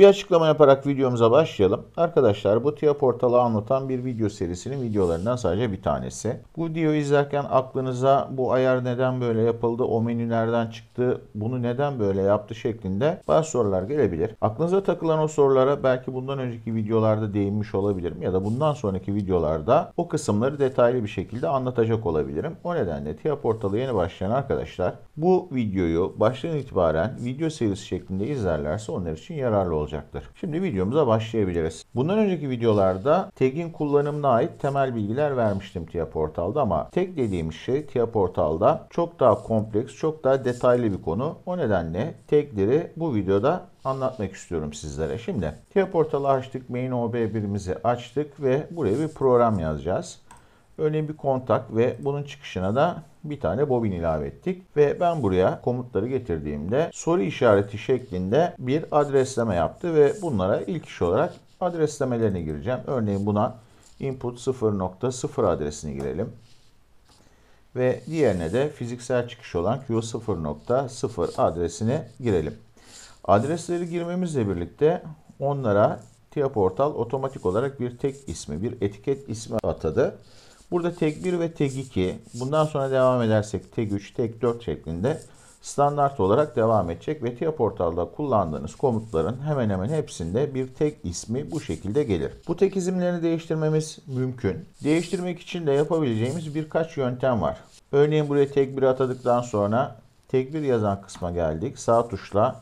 Bir açıklama yaparak videomuza başlayalım. Arkadaşlar bu TIA portalı anlatan bir video serisinin videolarından sadece bir tanesi. Bu videoyu izlerken aklınıza bu ayar neden böyle yapıldı, o menülerden çıktı, bunu neden böyle yaptı şeklinde bazı sorular gelebilir. Aklınıza takılan o sorulara belki bundan önceki videolarda değinmiş olabilirim ya da bundan sonraki videolarda o kısımları detaylı bir şekilde anlatacak olabilirim. O nedenle TIA portalı yeni başlayan arkadaşlar bu videoyu baştan itibaren video serisi şeklinde izlerlerse onlar için yararlı olacak olacaktır. Şimdi videomuza başlayabiliriz. Bundan önceki videolarda tag'in kullanımına ait temel bilgiler vermiştim TIA Portal'da ama tag dediğim şey TIA Portal'da çok daha kompleks, çok daha detaylı bir konu. O nedenle tagleri bu videoda anlatmak istiyorum sizlere. Şimdi TIA Portal'ı açtık, main OB1'imizi açtık ve buraya bir program yazacağız. Örneğin bir kontak ve bunun çıkışına da bir tane bobin ilave ettik ve ben buraya komutları getirdiğimde soru işareti şeklinde bir adresleme yaptı ve bunlara ilk iş olarak adreslemelerini gireceğim. Örneğin buna input 0.0 adresini girelim. Ve diğerine de fiziksel çıkış olan Q0.0 adresini girelim. Adresleri girmemizle birlikte onlara TIA portal otomatik olarak bir tek ismi, bir etiket ismi atadı. Burada tek 1 ve tek 2 bundan sonra devam edersek tek 3, tek 4 şeklinde standart olarak devam edecek. ve VETIA portalda kullandığınız komutların hemen hemen hepsinde bir tek ismi bu şekilde gelir. Bu tek isimlerini değiştirmemiz mümkün. Değiştirmek için de yapabileceğimiz birkaç yöntem var. Örneğin buraya tek 1 atadıktan sonra tek 1 yazan kısma geldik. Sağ tuşla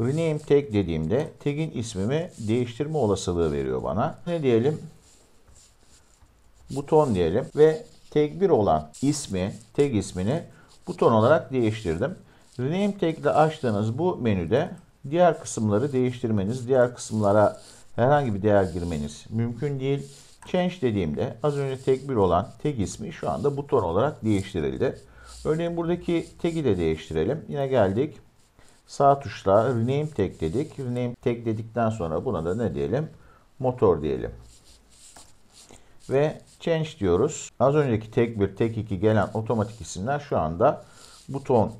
rename tag dediğimde tag'in ismimi değiştirme olasılığı veriyor bana. Ne diyelim? buton diyelim ve tek bir olan ismi, tag ismini buton olarak değiştirdim. Rename tag ile açtığınız bu menüde diğer kısımları değiştirmeniz, diğer kısımlara herhangi bir değer girmeniz mümkün değil. Change dediğimde az önce tek bir olan tag ismi şu anda buton olarak değiştirildi. Örneğin buradaki tag'i de değiştirelim. Yine geldik. Sağ tuşla rename tag dedik. Rename tag dedikten sonra buna da ne diyelim? Motor diyelim. Ve change diyoruz. Az önceki tek bir, tek iki gelen otomatik isimler şu anda buton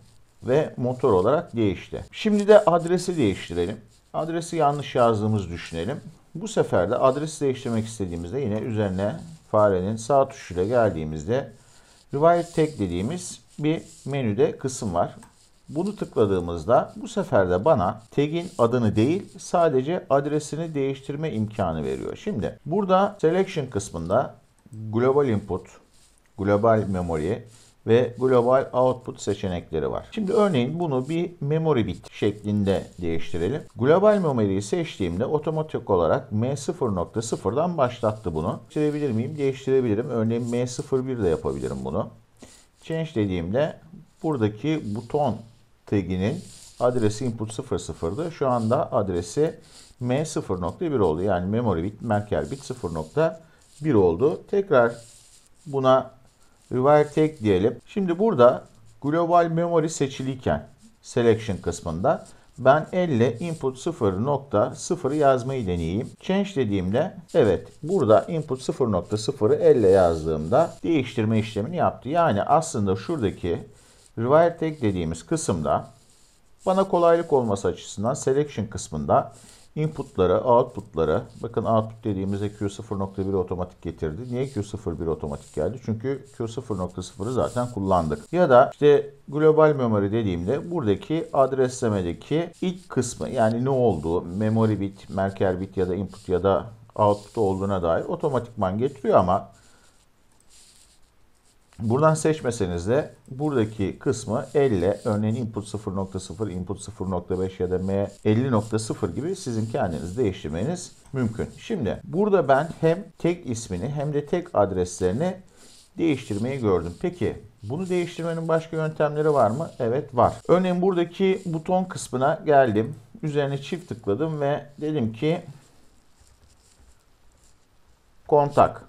ve motor olarak değişti. Şimdi de adresi değiştirelim. Adresi yanlış yazdığımız düşünelim. Bu sefer de adresi değiştirmek istediğimizde yine üzerine farenin sağ tuşuyla geldiğimizde Rewrite Tag dediğimiz bir menüde kısım var. Bunu tıkladığımızda bu sefer de bana tag'in adını değil sadece adresini değiştirme imkanı veriyor. Şimdi burada selection kısmında global input, global memoriye ve global output seçenekleri var. Şimdi örneğin bunu bir memory bit şeklinde değiştirelim. Global memory'yi seçtiğimde otomatik olarak M0.0'dan başlattı bunu. Değiştirebilir miyim? Değiştirebilirim. Örneğin M01 de yapabilirim bunu. Change dediğimde buradaki buton taginin adresi input 00'dı. Şu anda adresi M0.1 oldu. Yani memory bit, merker bit 0.1 1 oldu. Tekrar buna rewrite tek diyelim. Şimdi burada global memory seçiliyken selection kısmında ben elle input 0.0'ı yazmayı deneyeyim. Change dediğimde evet burada input 0.0'ı elle yazdığımda değiştirme işlemini yaptı. Yani aslında şuradaki rewrite tag dediğimiz kısımda bana kolaylık olması açısından selection kısmında inputlara, outputlara bakın output dediğimizde Q0.1 otomatik getirdi. Niye Q01 otomatik geldi? Çünkü Q0.0'ı zaten kullandık. Ya da işte global memory dediğimde buradaki adreslemedeki ilk kısmı yani ne olduğu memory bit, merker bit ya da input ya da output olduğuna dair otomatikman getiriyor ama Buradan seçmeseniz de buradaki kısmı 50, örneğin input 0.0, input 0.5 ya da M 50.0 gibi sizin kendiniz değiştirmeniz mümkün. Şimdi burada ben hem tek ismini hem de tek adreslerini değiştirmeyi gördüm. Peki bunu değiştirmenin başka yöntemleri var mı? Evet var. Örneğin buradaki buton kısmına geldim. Üzerine çift tıkladım ve dedim ki kontak.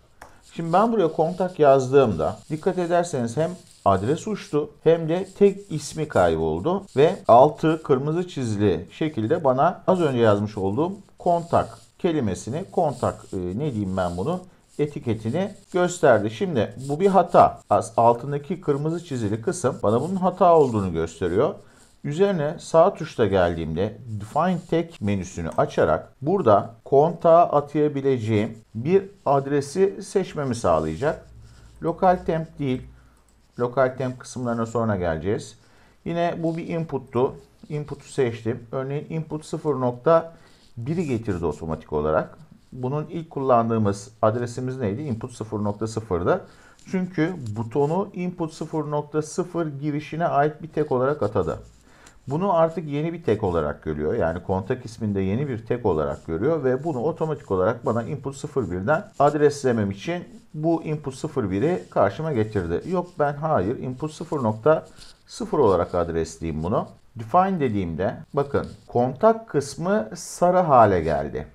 Şimdi ben buraya kontak yazdığımda dikkat ederseniz hem adres uçtu hem de tek ismi kayboldu ve altı kırmızı çizili şekilde bana az önce yazmış olduğum kontak kelimesini kontak e, ne diyeyim ben bunu etiketini gösterdi. Şimdi bu bir hata. Altındaki kırmızı çizili kısım bana bunun hata olduğunu gösteriyor. Üzerine sağ tuşla geldiğimde Define Tag menüsünü açarak burada kontağa atayabileceğim bir adresi seçmemi sağlayacak. Lokal temp değil. Lokal temp kısımlarına sonra geleceğiz. Yine bu bir inputtu. Input'u seçtim. Örneğin input 0.1'i getirdi otomatik olarak. Bunun ilk kullandığımız adresimiz neydi? Input 0.0'da. Çünkü butonu input 0.0 girişine ait bir tek olarak atadı. Bunu artık yeni bir tek olarak görüyor. Yani kontak isminde yeni bir tek olarak görüyor ve bunu otomatik olarak bana input 01'den adreslemem için bu input 01'i karşıma getirdi. Yok ben hayır input 0.0 olarak adresleyeyim bunu. Define dediğimde bakın kontak kısmı sarı hale geldi.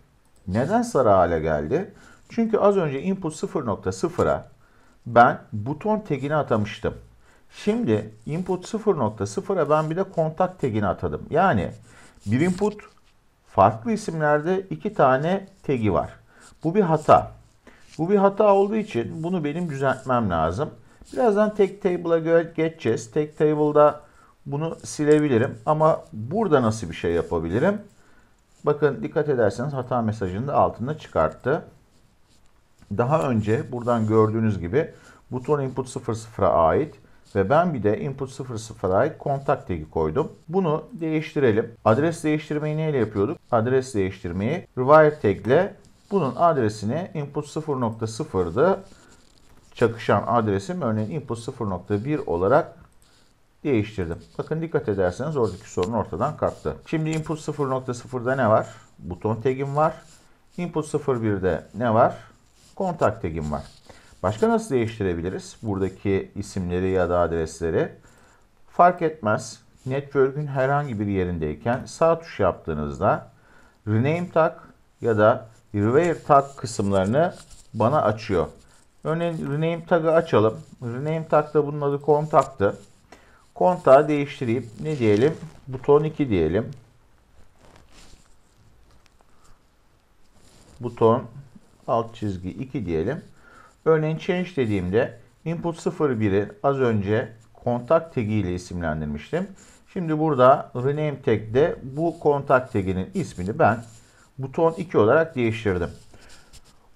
Neden sarı hale geldi? Çünkü az önce input 0.0'a ben buton tagini atamıştım. Şimdi input 0.0'a e ben bir de kontak tagini atadım. Yani bir input farklı isimlerde iki tane tagi var. Bu bir hata. Bu bir hata olduğu için bunu benim düzeltmem lazım. Birazdan tek table'a geçeceğiz. Tek table'da bunu silebilirim ama burada nasıl bir şey yapabilirim? Bakın dikkat ederseniz hata mesajını da altında çıkarttı. Daha önce buradan gördüğünüz gibi buton input 00'a ait ve ben bir de input 00 kontak tagi koydum. Bunu değiştirelim. Adres değiştirmeyi neyle yapıyorduk? Adres değiştirmeyi rewire tag ile bunun adresini input 0.0'da çakışan adresim örneğin input 0.1 olarak değiştirdim. Bakın dikkat ederseniz oradaki sorun ortadan kalktı. Şimdi input 0.0'da ne var? Buton tagim var. Input 01'de ne var? Kontak tagim var. Başka nasıl değiştirebiliriz? Buradaki isimleri ya da adresleri fark etmez. Network'ün herhangi bir yerindeyken sağ tuş yaptığınızda Rename Tag ya da Rewire Tag kısımlarını bana açıyor. Örneğin Rename Tag'ı açalım. Rename Tag da bunun adı kontaktı. Kontağı değiştireyim. Ne diyelim? Buton 2 diyelim. Buton alt çizgi 2 diyelim. Örneğin change dediğimde input 01'i az önce kontak tagi ile isimlendirmiştim. Şimdi burada rename tag'de bu kontak taginin ismini ben buton 2 olarak değiştirdim.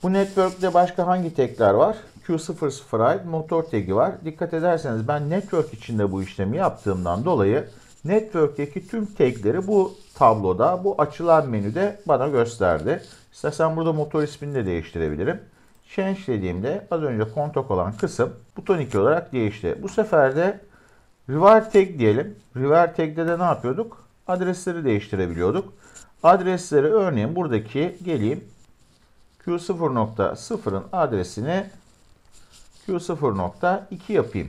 Bu network'te başka hangi tag'ler var? Q00 motor tag'i var. Dikkat ederseniz ben network içinde bu işlemi yaptığımdan dolayı network'teki tüm tag'leri bu tabloda, bu açılan menüde bana gösterdi. İstersen burada motor ismini de değiştirebilirim. Change dediğimde az önce kontak olan kısım buton 2 olarak değişti. Bu sefer de Reward Tag diyelim. Reward Tag'de de ne yapıyorduk? Adresleri değiştirebiliyorduk. Adresleri örneğin buradaki geleyim. Q0.0'ın adresini Q0.2 yapayım.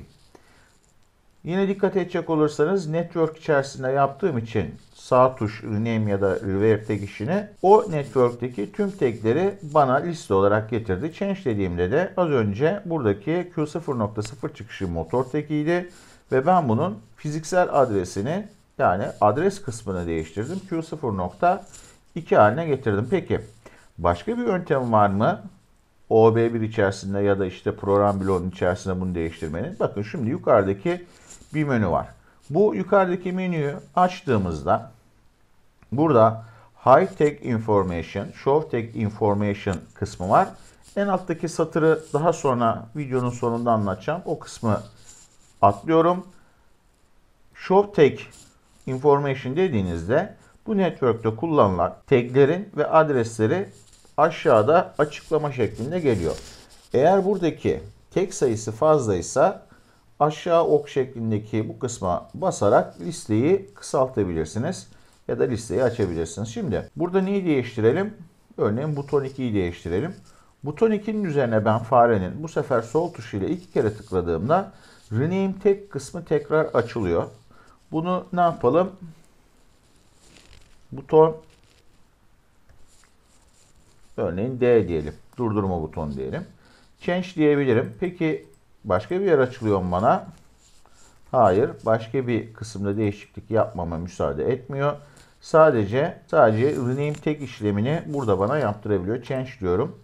Yine dikkat edecek olursanız network içerisinde yaptığım için sağ tuş rename ya da revert tag işini o network'teki tüm tagleri bana liste olarak getirdi. Change dediğimde de az önce buradaki Q0.0 çıkışı motor tagiydi ve ben bunun fiziksel adresini yani adres kısmını değiştirdim. Q0.2 haline getirdim. Peki başka bir yöntem var mı? OB1 içerisinde ya da işte program bloğunun içerisinde bunu değiştirmenin. Bakın şimdi yukarıdaki bir menü var. Bu yukarıdaki menüyü açtığımızda burada High Tech Information, Show Tech Information kısmı var. En alttaki satırı daha sonra videonun sonunda anlatacağım. O kısmı atlıyorum. Show Tech Information dediğinizde bu network'te kullanılan taglerin ve adresleri aşağıda açıklama şeklinde geliyor. Eğer buradaki tek sayısı fazlaysa aşağı ok şeklindeki bu kısma basarak listeyi kısaltabilirsiniz ya da listeyi açabilirsiniz. Şimdi burada neyi değiştirelim? Örneğin buton 2'yi değiştirelim. Buton 2'nin üzerine ben farenin bu sefer sol ile iki kere tıkladığımda rename tek kısmı tekrar açılıyor. Bunu ne yapalım? Buton örneğin D diyelim. Durdurma buton diyelim. Change diyebilirim. Peki Başka bir yer açılıyor bana. Hayır. Başka bir kısımda değişiklik yapmama müsaade etmiyor. Sadece sadece rename tek işlemini burada bana yaptırabiliyor. Change diyorum.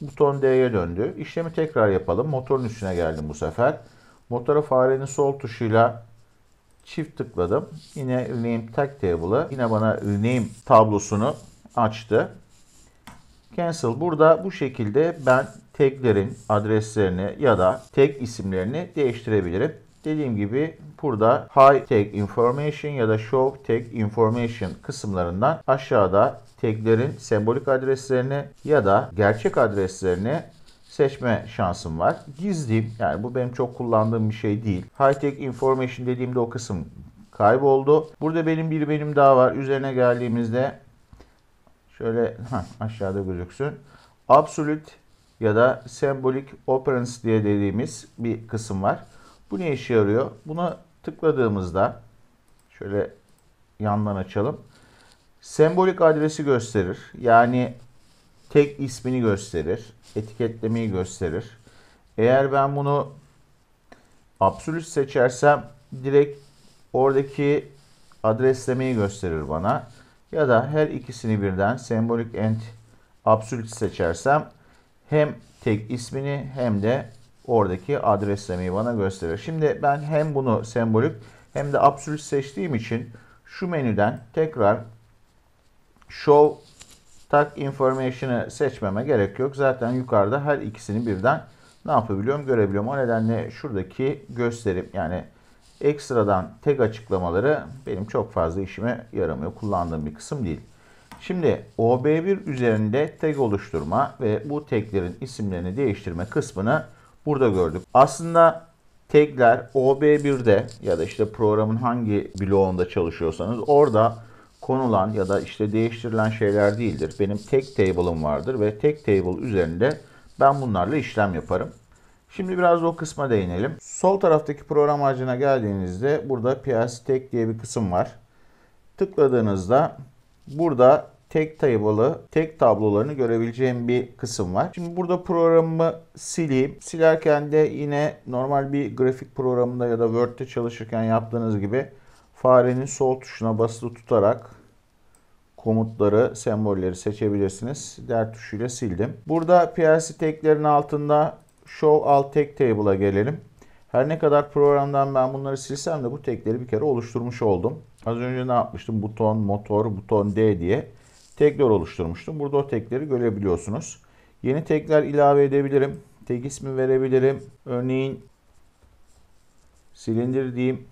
Buton D'ye döndü. İşlemi tekrar yapalım. Motorun üstüne geldim bu sefer. Motora farenin sol tuşuyla çift tıkladım. Yine rename tag table'ı yine bana rename tablosunu açtı. Cancel. Burada bu şekilde ben teklerin adreslerini ya da tek isimlerini değiştirebilirim. Dediğim gibi burada high tag information ya da show tag information kısımlarından aşağıda taglerin sembolik adreslerini ya da gerçek adreslerini seçme şansım var. Gizli Yani bu benim çok kullandığım bir şey değil. High tag information dediğimde o kısım kayboldu. Burada benim bir benim daha var. Üzerine geldiğimizde şöyle heh, aşağıda gözüksün. Absolute ya da sembolik operands diye dediğimiz bir kısım var. Bu ne işe yarıyor? Buna tıkladığımızda şöyle yandan açalım. Sembolik adresi gösterir. Yani tek ismini gösterir. Etiketlemeyi gösterir. Eğer ben bunu absolut seçersem direkt oradaki adreslemeyi gösterir bana. Ya da her ikisini birden sembolik end absolut seçersem hem tek ismini hem de oradaki adreslemeyi bana gösterir. Şimdi ben hem bunu sembolik hem de absolut seçtiğim için şu menüden tekrar show Tag information'ı seçmeme gerek yok. Zaten yukarıda her ikisini birden ne yapabiliyorum görebiliyorum. O nedenle şuradaki gösterim yani ekstradan tek açıklamaları benim çok fazla işime yaramıyor. Kullandığım bir kısım değil. Şimdi OB1 üzerinde tag oluşturma ve bu taglerin isimlerini değiştirme kısmını burada gördük. Aslında tagler OB1'de ya da işte programın hangi bloğunda çalışıyorsanız orada konulan ya da işte değiştirilen şeyler değildir. Benim tag table'ım vardır ve tag table üzerinde ben bunlarla işlem yaparım. Şimdi biraz o kısma değinelim. Sol taraftaki program harcına geldiğinizde burada PLC Tag diye bir kısım var. Tıkladığınızda Burada tek table'ı, tek tablolarını görebileceğim bir kısım var. Şimdi burada programımı sileyim. Silerken de yine normal bir grafik programında ya da Word'de çalışırken yaptığınız gibi farenin sol tuşuna basılı tutarak komutları, sembolleri seçebilirsiniz. Der tuşuyla sildim. Burada PLC teklerin altında Show Alt Tek Table'a gelelim. Her ne kadar programdan ben bunları silsem de bu tagleri bir kere oluşturmuş oldum. Az önce ne yapmıştım? Buton, motor, buton D diye tekler oluşturmuştum. Burada o tekleri görebiliyorsunuz. Yeni tekler ilave edebilirim. Tek ismi verebilirim. Örneğin silindir diyeyim.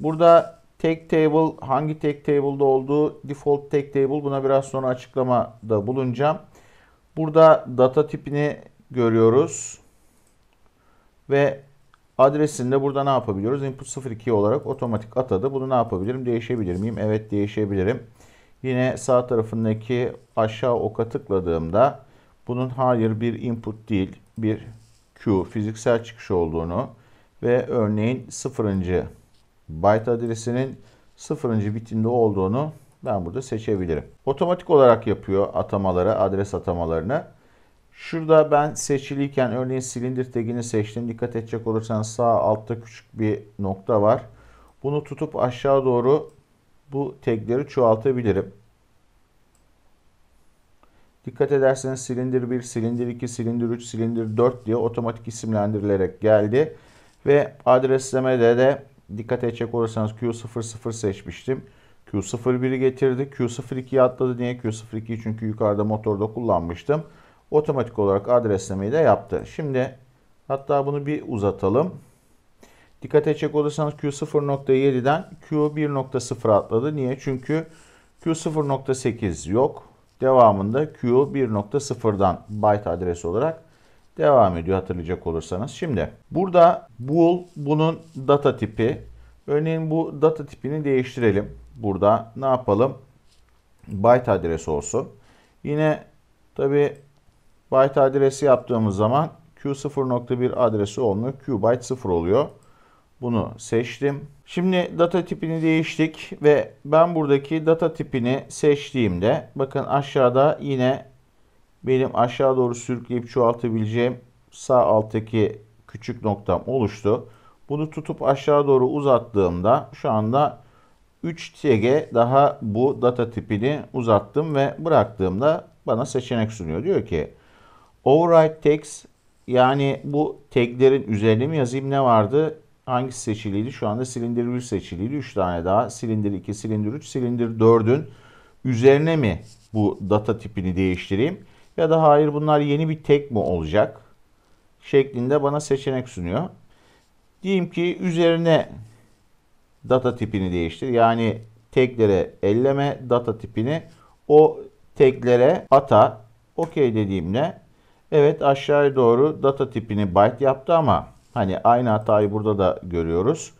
Burada tek table hangi tek table'da olduğu default tek table buna biraz sonra açıklamada bulunacağım. Burada data tipini görüyoruz. Ve Adresini de burada ne yapabiliyoruz? Input 02 olarak otomatik atadı. Bunu ne yapabilirim? Değişebilir miyim? Evet değişebilirim. Yine sağ tarafındaki aşağı oka tıkladığımda bunun hayır bir input değil bir Q fiziksel çıkış olduğunu ve örneğin 0. byte adresinin 0. bitinde olduğunu ben burada seçebilirim. Otomatik olarak yapıyor atamaları, adres atamalarını. Şurada ben seçiliyken örneğin silindir tekini seçtim. Dikkat edecek olursanız sağ altta küçük bir nokta var. Bunu tutup aşağı doğru bu tekleri çoğaltabilirim. Dikkat ederseniz silindir 1, silindir 2, silindir 3, silindir 4 diye otomatik isimlendirilerek geldi. Ve adreslemede de dikkat edecek olursanız Q00 seçmiştim. Q01'i getirdi. Q02'yi atladı. Niye Q02'yi? Çünkü yukarıda motorda kullanmıştım otomatik olarak adreslemeyi de yaptı. Şimdi hatta bunu bir uzatalım. Dikkat edecek olursanız Q0.7'den Q1.0 atladı. Niye? Çünkü Q0.8 yok. Devamında Q1.0'dan byte adresi olarak devam ediyor hatırlayacak olursanız. Şimdi burada bool bunun data tipi. Örneğin bu data tipini değiştirelim. Burada ne yapalım? Byte adresi olsun. Yine tabi Byte adresi yaptığımız zaman Q0.1 adresi olmuyor. Q byte 0 oluyor. Bunu seçtim. Şimdi data tipini değiştik ve ben buradaki data tipini seçtiğimde bakın aşağıda yine benim aşağı doğru sürükleyip çoğaltabileceğim sağ alttaki küçük noktam oluştu. Bunu tutup aşağı doğru uzattığımda şu anda 3 TG daha bu data tipini uzattım ve bıraktığımda bana seçenek sunuyor. Diyor ki Override tags yani bu taglerin üzerine mi yazayım ne vardı? hangi seçiliydi? Şu anda silindir 1 seçiliydi. 3 tane daha. Silindir 2, silindir 3, silindir 4'ün üzerine mi bu data tipini değiştireyim? Ya da hayır bunlar yeni bir tek mi olacak? Şeklinde bana seçenek sunuyor. Diyeyim ki üzerine data tipini değiştir. Yani teklere elleme data tipini o teklere ata okey dediğimde Evet aşağıya doğru data tipini byte yaptı ama hani aynı hatayı burada da görüyoruz.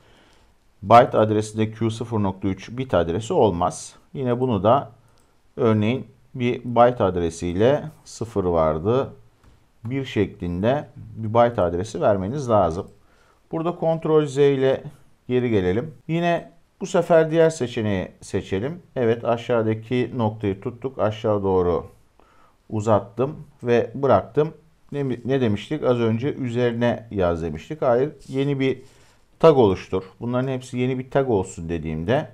Byte adresinde Q0.3 bit adresi olmaz. Yine bunu da örneğin bir byte adresiyle 0 vardı. 1 şeklinde bir byte adresi vermeniz lazım. Burada Ctrl Z ile geri gelelim. Yine bu sefer diğer seçeneği seçelim. Evet aşağıdaki noktayı tuttuk. Aşağı doğru uzattım ve bıraktım. Ne, ne demiştik? Az önce üzerine yaz demiştik. Hayır yeni bir tag oluştur. Bunların hepsi yeni bir tag olsun dediğimde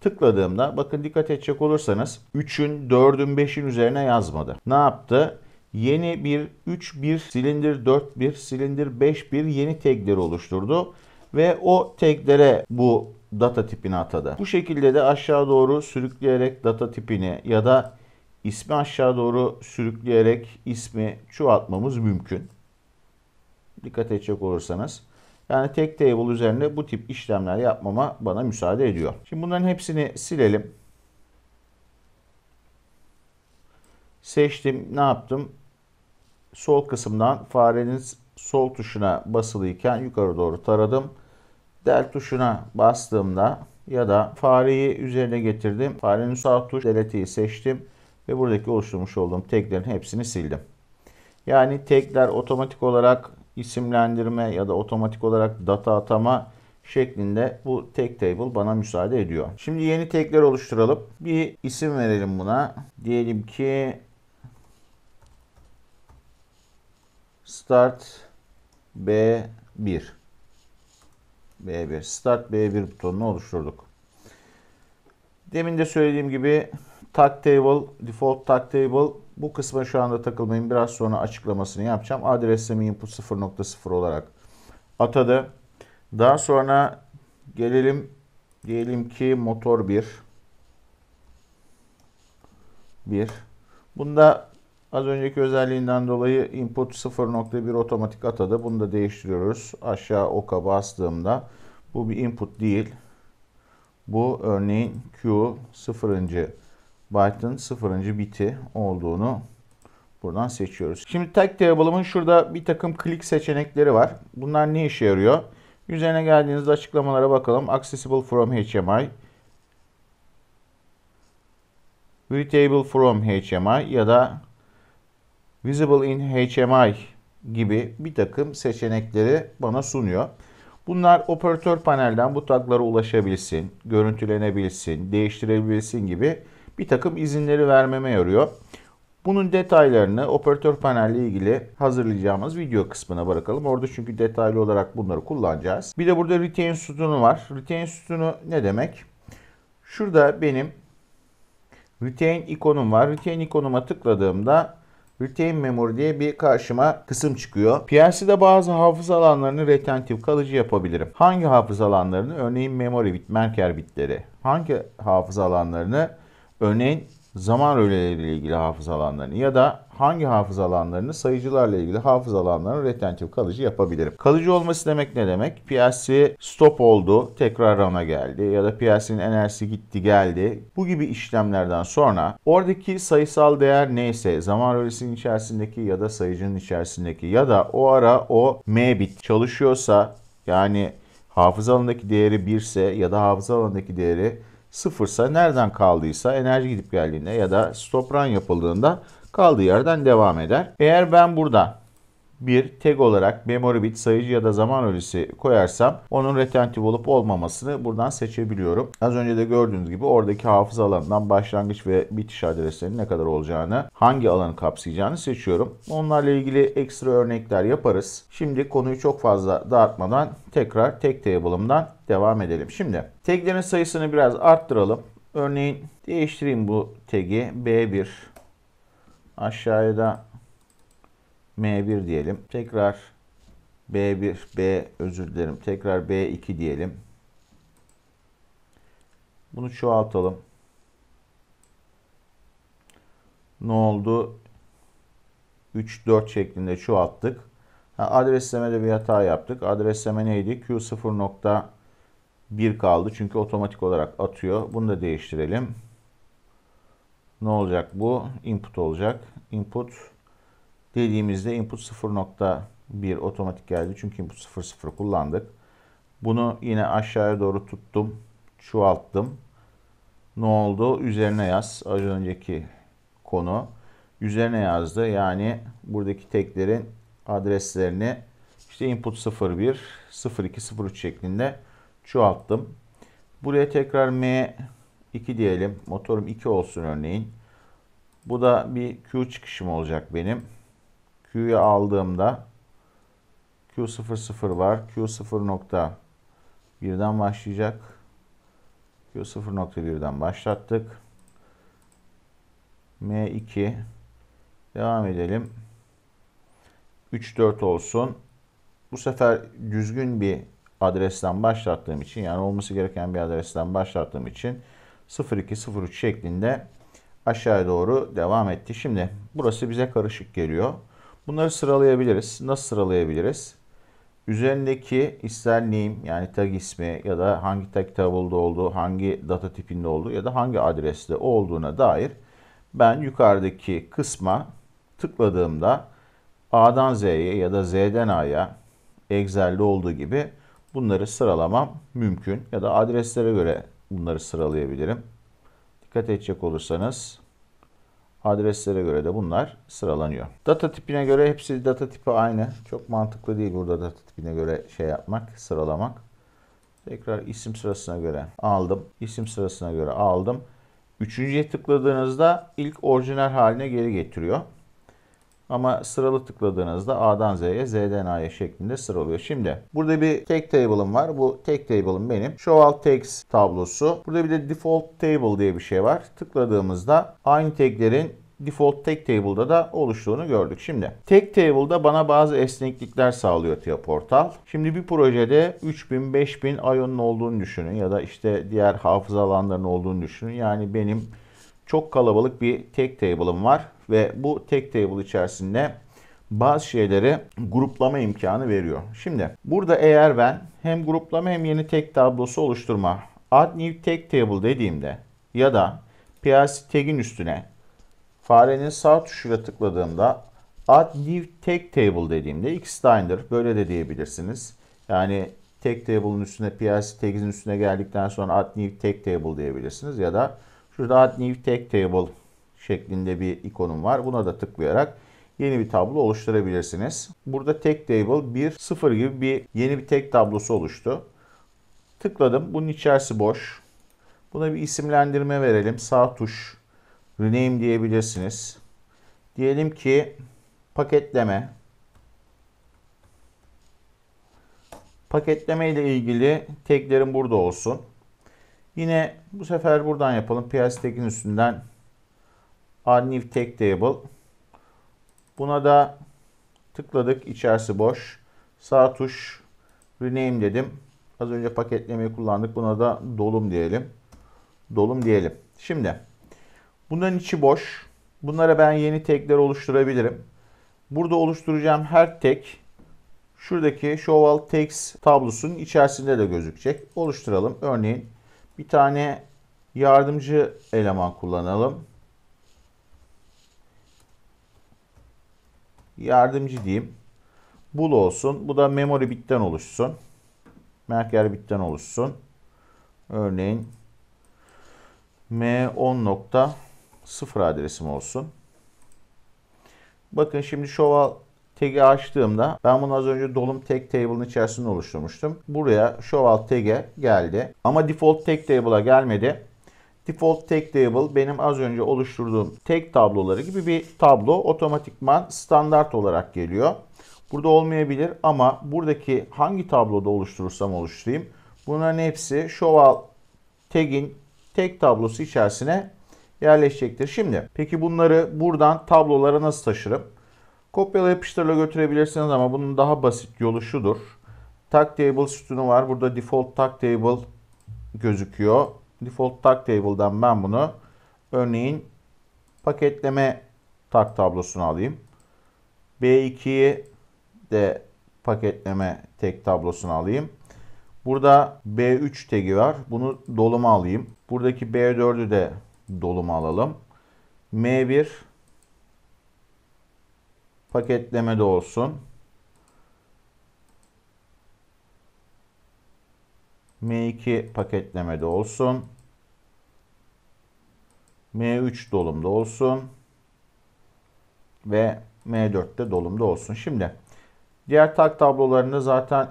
tıkladığımda bakın dikkat edecek olursanız 3'ün 4'ün 5'in üzerine yazmadı. Ne yaptı? Yeni bir 3 bir silindir 4 bir silindir 5 bir yeni tagleri oluşturdu ve o taglere bu data tipini atadı. Bu şekilde de aşağı doğru sürükleyerek data tipini ya da ismi aşağı doğru sürükleyerek ismi çoğaltmamız mümkün. Dikkat edecek olursanız. Yani tek table üzerinde bu tip işlemler yapmama bana müsaade ediyor. Şimdi bunların hepsini silelim. Seçtim. Ne yaptım? Sol kısımdan farenin sol tuşuna basılıyken yukarı doğru taradım. Del tuşuna bastığımda ya da fareyi üzerine getirdim. Farenin sağ tuş delete'yi seçtim. Ve buradaki oluşturmuş olduğum teklerin hepsini sildim. Yani tagler otomatik olarak isimlendirme ya da otomatik olarak data atama şeklinde bu tek table bana müsaade ediyor. Şimdi yeni tagler oluşturalım. Bir isim verelim buna. Diyelim ki start B1 B1 start B1 butonunu oluşturduk. Demin de söylediğim gibi Tag table, default tag table bu kısma şu anda takılmayın. Biraz sonra açıklamasını yapacağım. adresimi input 0.0 olarak atadı. Daha sonra gelelim diyelim ki motor 1. 1. Bunda az önceki özelliğinden dolayı input 0.1 otomatik atadı. Bunu da değiştiriyoruz. Aşağı oka bastığımda bu bir input değil. Bu örneğin Q 0 byte'ın sıfırıncı biti olduğunu buradan seçiyoruz. Şimdi tag table'ımın şurada bir takım klik seçenekleri var. Bunlar ne işe yarıyor? Üzerine geldiğinizde açıklamalara bakalım. Accessible from HMI, Readable from HMI ya da Visible in HMI gibi bir takım seçenekleri bana sunuyor. Bunlar operatör panelden bu taglara ulaşabilsin, görüntülenebilsin, değiştirebilsin gibi bir takım izinleri vermeme yarıyor. Bunun detaylarını operatör panelle ilgili hazırlayacağımız video kısmına bırakalım. Orada çünkü detaylı olarak bunları kullanacağız. Bir de burada retain sütunu var. Retain sütunu ne demek? Şurada benim retain ikonum var. Retain ikonuma tıkladığımda retain memory diye bir karşıma kısım çıkıyor. PLC'de bazı hafız alanlarını retentif kalıcı yapabilirim. Hangi hafız alanlarını? Örneğin memory bit, merker bitleri. Hangi hafız alanlarını? Örneğin zaman röleleriyle ilgili hafız alanlarını ya da hangi hafız alanlarını sayıcılarla ilgili hafız alanlarını retentif kalıcı yapabilirim. Kalıcı olması demek ne demek? Piyasi stop oldu, tekrar rana geldi ya da piyasinin enerjisi gitti geldi. Bu gibi işlemlerden sonra oradaki sayısal değer neyse zaman rölesinin içerisindeki ya da sayıcının içerisindeki ya da o ara o M bit çalışıyorsa yani hafız alanındaki değeri 1 ise ya da hafız alanındaki değeri sıfırsa nereden kaldıysa enerji gidip geldiğinde ya da stop run yapıldığında kaldığı yerden devam eder. Eğer ben burada bir tag olarak memory bit sayıcı ya da zaman ölçüsü koyarsam onun retentif olup olmamasını buradan seçebiliyorum. Az önce de gördüğünüz gibi oradaki hafıza alanından başlangıç ve bitiş adreslerinin ne kadar olacağını, hangi alanı kapsayacağını seçiyorum. Onlarla ilgili ekstra örnekler yaparız. Şimdi konuyu çok fazla dağıtmadan tekrar tag table'ımdan devam edelim. Şimdi taglerin sayısını biraz arttıralım. Örneğin değiştireyim bu tag'i B1 aşağıya da M1 diyelim. Tekrar B1, B özür dilerim. Tekrar B2 diyelim. Bunu çoğaltalım. Ne oldu? 3, 4 şeklinde çoğalttık. adreslemede bir hata yaptık. Adresleme neydi? Q0.1 kaldı. Çünkü otomatik olarak atıyor. Bunu da değiştirelim. Ne olacak bu? Input olacak. Input dediğimizde input 0.1 otomatik geldi. Çünkü input 0.0 kullandık. Bunu yine aşağıya doğru tuttum. Çoğalttım. Ne oldu? Üzerine yaz. Az önceki konu. Üzerine yazdı. Yani buradaki teklerin adreslerini işte input 01, 02, 03 şeklinde çoğalttım. Buraya tekrar M2 diyelim. Motorum 2 olsun örneğin. Bu da bir Q çıkışım olacak benim. Q'ya aldığımda Q00 var. Q0 nokta 1'den başlayacak. Q0 nokta 1'den başlattık. M2 devam edelim. 3 4 olsun. Bu sefer düzgün bir adresten başlattığım için yani olması gereken bir adresten başlattığım için 0203 şeklinde aşağıya doğru devam etti. Şimdi burası bize karışık geliyor. Bunları sıralayabiliriz. Nasıl sıralayabiliriz? Üzerindeki ister name yani tag ismi ya da hangi tag table'da olduğu, hangi data tipinde olduğu ya da hangi adreste olduğuna dair ben yukarıdaki kısma tıkladığımda A'dan Z'ye ya da Z'den A'ya Excel'de olduğu gibi bunları sıralamam mümkün ya da adreslere göre bunları sıralayabilirim. Dikkat edecek olursanız adreslere göre de bunlar sıralanıyor. Data tipine göre hepsi data tipi aynı. Çok mantıklı değil burada data tipine göre şey yapmak, sıralamak. Tekrar isim sırasına göre aldım. İsim sırasına göre aldım. Üçüncüye tıkladığınızda ilk orijinal haline geri getiriyor. Ama sıralı tıkladığınızda A'dan Z'ye, Z'den A'ya şeklinde sıralıyor. Şimdi burada bir tek table'ım var. Bu tek table'ım benim. Show all Text tablosu. Burada bir de default table diye bir şey var. Tıkladığımızda aynı teklerin default tek table'da da oluştuğunu gördük. Şimdi tek table'da bana bazı esneklikler sağlıyor TIA Portal. Şimdi bir projede 3000 5000 IO'nun olduğunu düşünün ya da işte diğer hafıza alanlarının olduğunu düşünün. Yani benim çok kalabalık bir tek table'ım var ve bu tek table içerisinde bazı şeyleri gruplama imkanı veriyor. Şimdi burada eğer ben hem gruplama hem yeni tek tablosu oluşturma add new tag table dediğimde ya da PLC tag'in üstüne farenin sağ tuşuyla tıkladığımda add new tag table dediğimde ikisi de aynıdır. Böyle de diyebilirsiniz. Yani tag table'ın üstüne PLC tag'in üstüne geldikten sonra add new tag table diyebilirsiniz ya da şurada add new tag table şeklinde bir ikonum var. Buna da tıklayarak yeni bir tablo oluşturabilirsiniz. Burada tek table 1 0 gibi bir yeni bir tek tablosu oluştu. Tıkladım. Bunun içerisi boş. Buna bir isimlendirme verelim. Sağ tuş rename diyebilirsiniz. Diyelim ki paketleme. Paketleme ile ilgili teklerim burada olsun. Yine bu sefer buradan yapalım. Piyasa tekin üstünden add new tag table. Buna da tıkladık. İçerisi boş. Sağ tuş rename dedim. Az önce paketlemeyi kullandık. Buna da dolum diyelim. Dolum diyelim. Şimdi bunların içi boş. Bunlara ben yeni tekler oluşturabilirim. Burada oluşturacağım her tek, şuradaki show all tags tablosunun içerisinde de gözükecek. Oluşturalım. Örneğin bir tane yardımcı eleman kullanalım. yardımcı diyeyim. Bul olsun. Bu da memory bitten oluşsun. Merker bitten oluşsun. Örneğin m10.0 adresim olsun. Bakın şimdi şoval tag'i açtığımda ben bunu az önce dolum tag table'ın içerisinde oluşturmuştum. Buraya show alt tag'e geldi. Ama default tag table'a gelmedi default tag table benim az önce oluşturduğum tag tabloları gibi bir tablo otomatikman standart olarak geliyor. Burada olmayabilir ama buradaki hangi tabloda oluşturursam oluşturayım. Bunların hepsi show all tag'in tek tablosu içerisine yerleşecektir. Şimdi peki bunları buradan tablolara nasıl taşırım? Kopyala yapıştırla götürebilirsiniz ama bunun daha basit yolu şudur. Tag table sütunu var. Burada default tag table gözüküyor. Default Tag Table'dan ben bunu örneğin paketleme tag tablosunu alayım. B2'yi de paketleme tek tablosunu alayım. Burada B3 tagi var. Bunu doluma alayım. Buradaki B4'ü de doluma alalım. M1 paketleme de olsun. M2 paketleme de olsun. M3 dolumda olsun. Ve M4'te 4 dolumda olsun. Şimdi diğer tak tablolarını zaten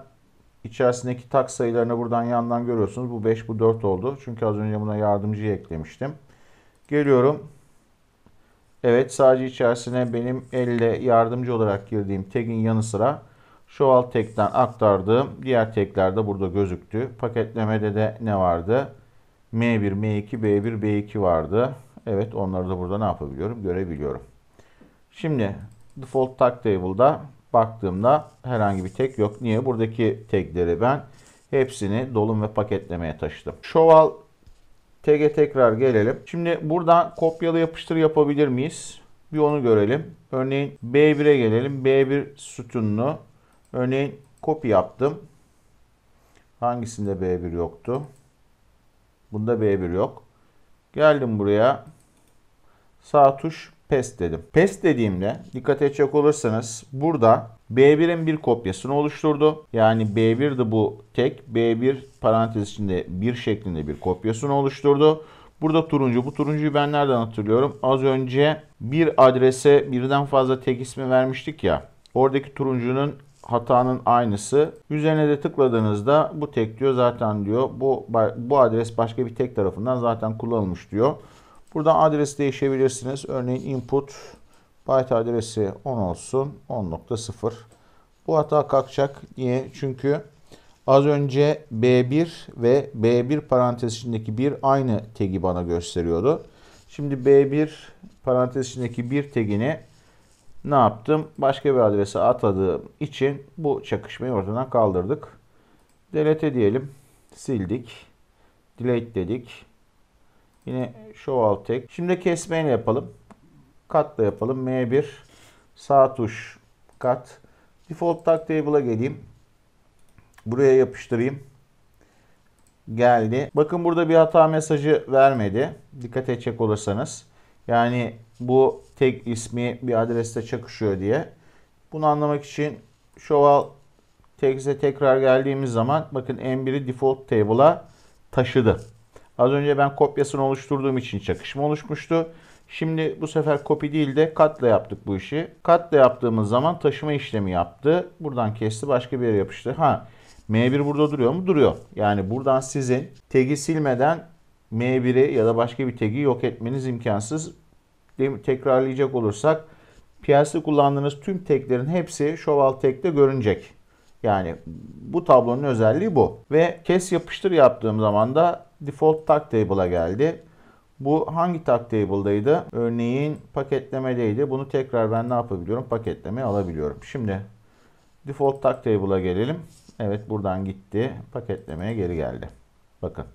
içerisindeki tak sayılarını buradan yandan görüyorsunuz. Bu 5 bu 4 oldu. Çünkü az önce buna yardımcı eklemiştim. Geliyorum. Evet sadece içerisine benim elle yardımcı olarak girdiğim tagin yanı sıra şu alt tekten aktardığım diğer tekler de burada gözüktü. Paketlemede de ne vardı? M1, M2, B1, B2 vardı. Evet onları da burada ne yapabiliyorum? Görebiliyorum. Şimdi default tag table'da baktığımda herhangi bir tek yok. Niye? Buradaki tagleri ben hepsini dolum ve paketlemeye taşıdım. Şoval tag'e tekrar gelelim. Şimdi buradan kopyalı yapıştır yapabilir miyiz? Bir onu görelim. Örneğin B1'e gelelim. B1 sütununu Örneğin kopya yaptım. Hangisinde B1 yoktu? Bunda B1 yok. Geldim buraya. Sağ tuş pes dedim. Pes dediğimde dikkat edecek olursanız burada B1'in bir kopyasını oluşturdu. Yani B1'di bu tek. B1 parantez içinde bir şeklinde bir kopyasını oluşturdu. Burada turuncu. Bu turuncuyu ben nereden hatırlıyorum? Az önce bir adrese birden fazla tek ismi vermiştik ya. Oradaki turuncunun hatanın aynısı. Üzerine de tıkladığınızda bu tek diyor zaten diyor. Bu, bu adres başka bir tek tarafından zaten kullanılmış diyor. Buradan adres değişebilirsiniz. Örneğin input byte adresi 10 olsun. 10.0 Bu hata kalkacak. Niye? Çünkü az önce B1 ve B1 parantez içindeki 1 aynı tagi bana gösteriyordu. Şimdi B1 parantez içindeki 1 tagini ne yaptım? Başka bir adrese atadığım için bu çakışmayı ortadan kaldırdık. Delete diyelim. Sildik. Delete dedik. Yine show alt tek. Şimdi kesmeyle yapalım. Katla yapalım. M1 sağ tuş kat. Default tag table'a geleyim. Buraya yapıştırayım. Geldi. Bakın burada bir hata mesajı vermedi. Dikkat edecek olursanız. Yani bu tek ismi bir adreste çakışıyor diye. Bunu anlamak için şoval tekze tekrar geldiğimiz zaman bakın M1'i default table'a taşıdı. Az önce ben kopyasını oluşturduğum için çakışma oluşmuştu. Şimdi bu sefer copy değil de katla yaptık bu işi. Katla yaptığımız zaman taşıma işlemi yaptı. Buradan kesti başka bir yere yapıştı. Ha M1 burada duruyor mu? Duruyor. Yani buradan sizin tagi silmeden M1'i ya da başka bir tagi yok etmeniz imkansız. Tekrarlayacak olursak piyasada kullandığınız tüm teklerin hepsi şoval tekte görünecek. Yani bu tablonun özelliği bu. Ve kes yapıştır yaptığım zaman da default tag table'a geldi. Bu hangi tag table'daydı? Örneğin paketlemedeydi. Bunu tekrar ben ne yapabiliyorum? Paketlemeye alabiliyorum. Şimdi default tag table'a gelelim. Evet buradan gitti. Paketlemeye geri geldi. Bakın.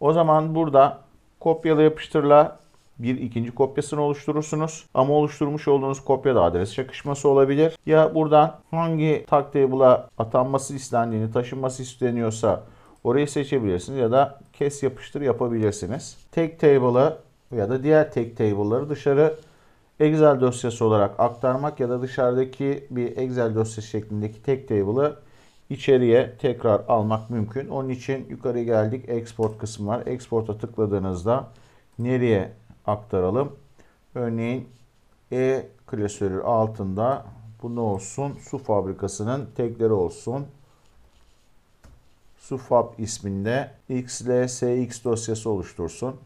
O zaman burada kopyala yapıştırla bir ikinci kopyasını oluşturursunuz. Ama oluşturmuş olduğunuz kopyada adres çakışması olabilir. Ya buradan hangi tag table'a atanması istendiğini, taşınması isteniyorsa Orayı seçebilirsiniz ya da kes yapıştır yapabilirsiniz. Tek table'ı ya da diğer tek table'ları dışarı Excel dosyası olarak aktarmak ya da dışarıdaki bir Excel dosyası şeklindeki tek table'ı içeriye tekrar almak mümkün. Onun için yukarı geldik. Export kısmı var. Export'a tıkladığınızda nereye aktaralım? Örneğin E klasörü altında bu ne olsun? Su fabrikasının tekleri olsun sufab isminde xlsx dosyası oluştursun.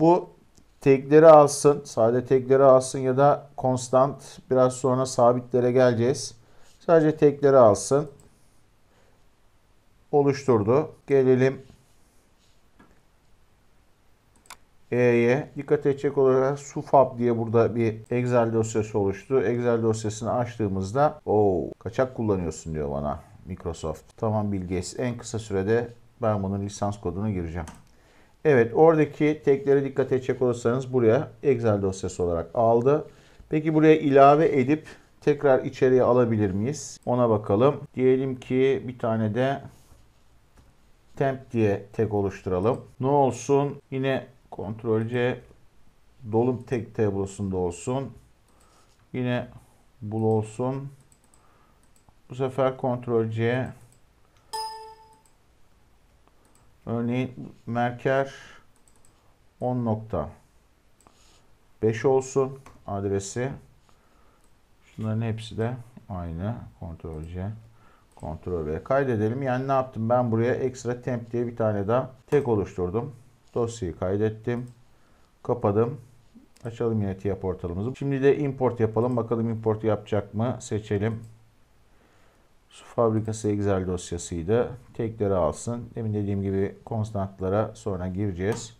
Bu tekleri alsın, sade tekleri alsın ya da konstant biraz sonra sabitlere geleceğiz. Sadece tekleri alsın. Oluşturdu. Gelelim E'ye. Dikkat edecek olarak sufab diye burada bir Excel dosyası oluştu. Excel dosyasını açtığımızda o kaçak kullanıyorsun diyor bana. Microsoft. Tamam Bill En kısa sürede ben bunun lisans kodunu gireceğim. Evet oradaki teklere dikkat edecek olursanız buraya Excel dosyası olarak aldı. Peki buraya ilave edip tekrar içeriye alabilir miyiz? Ona bakalım. Diyelim ki bir tane de temp diye tek oluşturalım. Ne olsun? Yine Ctrl C dolum tek tablosunda olsun. Yine bul olsun. Bu sefer Ctrl C. Örneğin Merker 10.5 olsun adresi. Şunların hepsi de aynı. Ctrl C. Ctrl V. Kaydedelim. Yani ne yaptım? Ben buraya ekstra temp diye bir tane daha tek oluşturdum. Dosyayı kaydettim. Kapadım. Açalım yine TIA portalımızı. Şimdi de import yapalım. Bakalım import yapacak mı? Seçelim. Su fabrikası Excel dosyasıydı. Tekleri alsın. Demin dediğim gibi konstantlara sonra gireceğiz.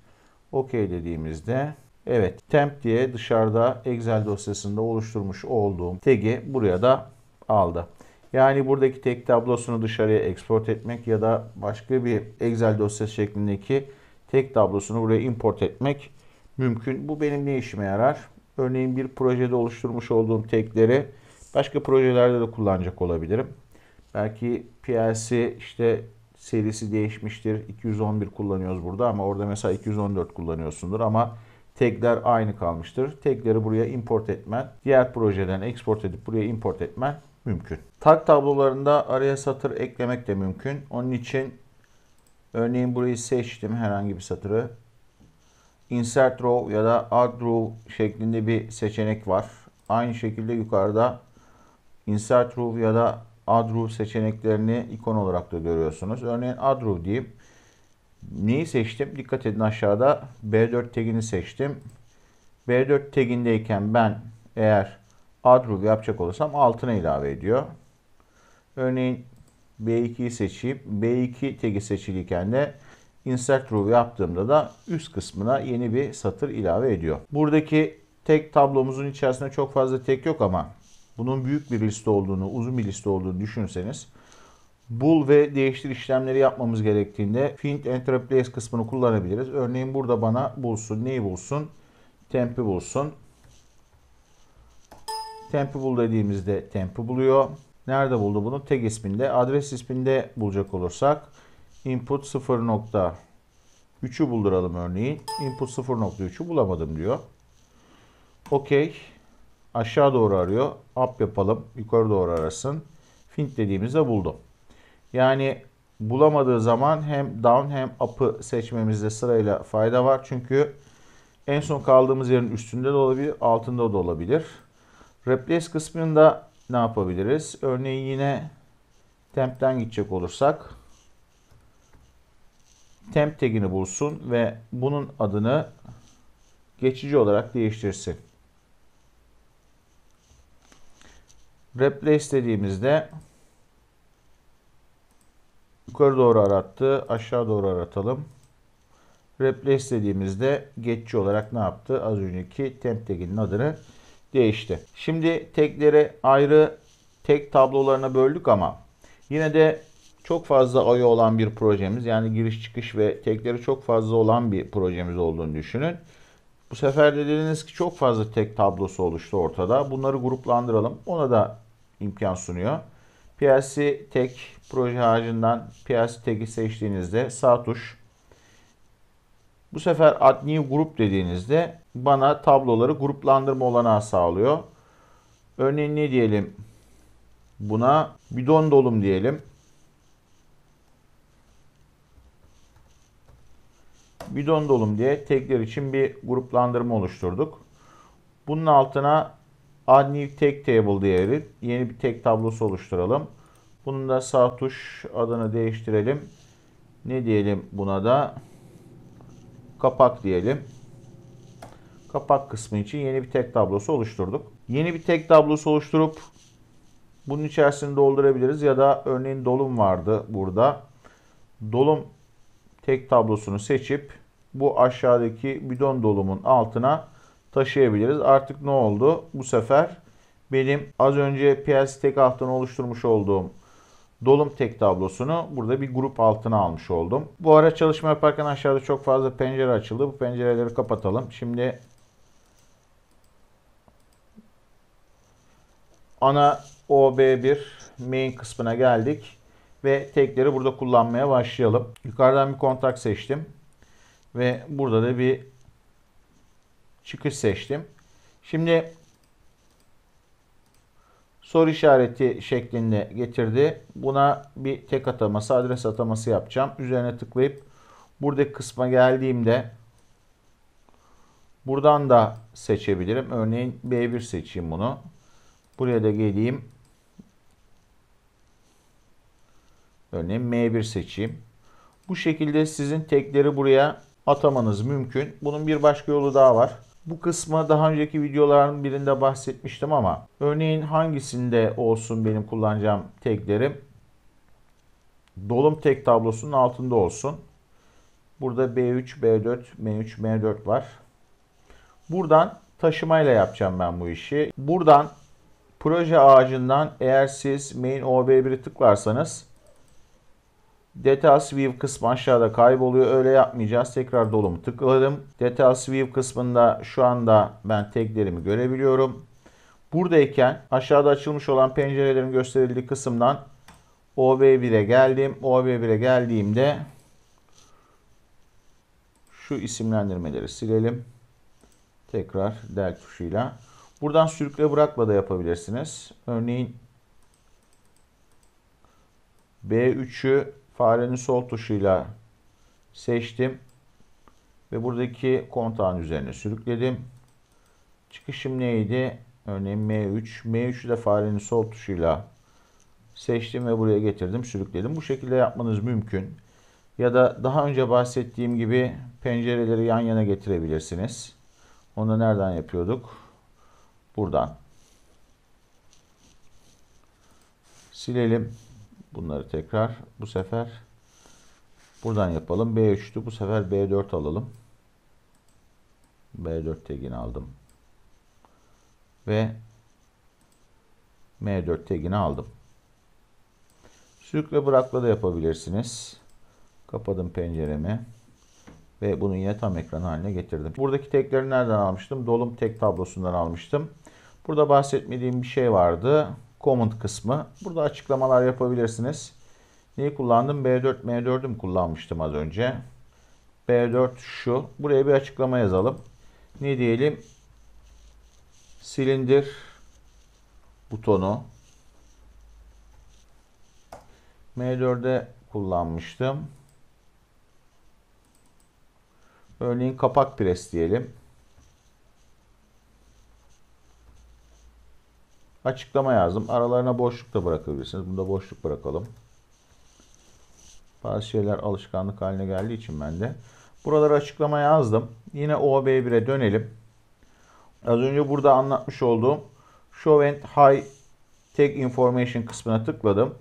OK dediğimizde evet temp diye dışarıda Excel dosyasında oluşturmuş olduğum tag'i buraya da aldı. Yani buradaki tek tablosunu dışarıya export etmek ya da başka bir Excel dosyası şeklindeki tek tablosunu buraya import etmek mümkün. Bu benim ne işime yarar? Örneğin bir projede oluşturmuş olduğum tekleri başka projelerde de kullanacak olabilirim. Belki PLC işte serisi değişmiştir. 211 kullanıyoruz burada ama orada mesela 214 kullanıyorsundur ama Tekler aynı kalmıştır. Tekleri buraya import etmen, diğer projeden export edip buraya import etmen mümkün. Tag tablolarında araya satır eklemek de mümkün. Onun için örneğin burayı seçtim herhangi bir satırı. Insert row ya da add row şeklinde bir seçenek var. Aynı şekilde yukarıda insert row ya da AdRow seçeneklerini ikon olarak da görüyorsunuz. Örneğin AdRow deyip neyi seçtim? Dikkat edin aşağıda B4 tagini seçtim. B4 tagindeyken ben eğer AdRow yapacak olursam altına ilave ediyor. Örneğin B2'yi seçip B2 tagi seçiliyken de insert row yaptığımda da üst kısmına yeni bir satır ilave ediyor. Buradaki tek tablomuzun içerisinde çok fazla tek yok ama bunun büyük bir liste olduğunu, uzun bir liste olduğunu düşünseniz, bul ve değiştir işlemleri yapmamız gerektiğinde find and replace kısmını kullanabiliriz. Örneğin burada bana bulsun. Neyi bulsun? Temp'i bulsun. Temp'i bul dediğimizde temp'i buluyor. Nerede buldu bunu? Tag isminde. Adres isminde bulacak olursak input 0.3'ü bulduralım örneğin. Input 0.3'ü bulamadım diyor. Okey. Aşağı doğru arıyor. Up yapalım. Yukarı doğru arasın. Fint dediğimizde buldu. Yani bulamadığı zaman hem down hem up'ı seçmemizde sırayla fayda var. Çünkü en son kaldığımız yerin üstünde de olabilir, altında da olabilir. Replace kısmında ne yapabiliriz? Örneğin yine temp'ten gidecek olursak temp tagini bulsun ve bunun adını geçici olarak değiştirsin. Replace dediğimizde yukarı doğru arattı. Aşağı doğru aratalım. Replace dediğimizde geçici olarak ne yaptı? Az önceki temp tag'inin adını değişti. Şimdi tekleri ayrı tek tablolarına böldük ama yine de çok fazla ayı olan bir projemiz yani giriş çıkış ve tekleri çok fazla olan bir projemiz olduğunu düşünün. Bu sefer de dediniz ki çok fazla tek tablosu oluştu ortada. Bunları gruplandıralım. Ona da imkan sunuyor. PLC tek proje harcından PLC Teki seçtiğinizde sağ tuş. Bu sefer add new grup dediğinizde bana tabloları gruplandırma olanağı sağlıyor. Örneğin ne diyelim? Buna bidon dolum diyelim. bidon dolum diye tekler için bir gruplandırma oluşturduk. Bunun altına add new tag table diye yeni bir tek tablosu oluşturalım. Bunun da sağ tuş adını değiştirelim. Ne diyelim buna da? Kapak diyelim. Kapak kısmı için yeni bir tek tablosu oluşturduk. Yeni bir tek tablosu oluşturup bunun içerisini doldurabiliriz ya da örneğin dolum vardı burada. Dolum tek tablosunu seçip bu aşağıdaki bidon dolumun altına taşıyabiliriz. Artık ne oldu? Bu sefer benim az önce PLC tek altına oluşturmuş olduğum dolum tek tablosunu burada bir grup altına almış oldum. Bu ara çalışma yaparken aşağıda çok fazla pencere açıldı. Bu pencereleri kapatalım. Şimdi ana OB1 main kısmına geldik ve tekleri burada kullanmaya başlayalım. Yukarıdan bir kontak seçtim. Ve burada da bir çıkış seçtim. Şimdi soru işareti şeklinde getirdi. Buna bir tek ataması, adres ataması yapacağım. Üzerine tıklayıp buradaki kısma geldiğimde buradan da seçebilirim. Örneğin B1 seçeyim bunu. Buraya da geleyim. Örneğin M1 seçeyim. Bu şekilde sizin tekleri buraya atamanız mümkün. Bunun bir başka yolu daha var. Bu kısma daha önceki videoların birinde bahsetmiştim ama örneğin hangisinde olsun benim kullanacağım teklerim? Dolum tek tablosunun altında olsun. Burada B3, B4, M3, M4 var. Buradan taşımayla yapacağım ben bu işi. Buradan proje ağacından eğer siz main OB1'i tıklarsanız Details View kısmı aşağıda kayboluyor. Öyle yapmayacağız. Tekrar dolumu tıkladım. Details View kısmında şu anda ben taglerimi görebiliyorum. Buradayken aşağıda açılmış olan pencerelerin gösterildiği kısımdan OV1'e geldim. OV1'e geldiğimde şu isimlendirmeleri silelim. Tekrar del tuşuyla. Buradan sürükle bırakma da yapabilirsiniz. Örneğin B3'ü Farenin sol tuşuyla seçtim. Ve buradaki kontağın üzerine sürükledim. Çıkışım neydi? Örneğin M3. M3'ü de farenin sol tuşuyla seçtim ve buraya getirdim, sürükledim. Bu şekilde yapmanız mümkün. Ya da daha önce bahsettiğim gibi pencereleri yan yana getirebilirsiniz. Onu nereden yapıyorduk? Buradan. Silelim. Bunları tekrar bu sefer buradan yapalım. B3'tü bu sefer B4 alalım. B4 tegini aldım. Ve M4 tegini aldım. Sürükle bırakla da yapabilirsiniz. Kapadım penceremi. Ve bunu yine tam ekran haline getirdim. Buradaki tekleri nereden almıştım? Dolum tek tablosundan almıştım. Burada bahsetmediğim bir şey vardı comment kısmı. Burada açıklamalar yapabilirsiniz. Neyi kullandım? B4, M4'üm kullanmıştım az önce. B4 şu. Buraya bir açıklama yazalım. Ne diyelim? Silindir butonu. M4'e kullanmıştım. Örneğin kapak pres diyelim. Açıklama yazdım. Aralarına boşluk da bırakabilirsiniz. da boşluk bırakalım. Bazı şeyler alışkanlık haline geldiği için ben de. Buraları açıklama yazdım. Yine OB1'e dönelim. Az önce burada anlatmış olduğum Show and High Tech Information kısmına tıkladım.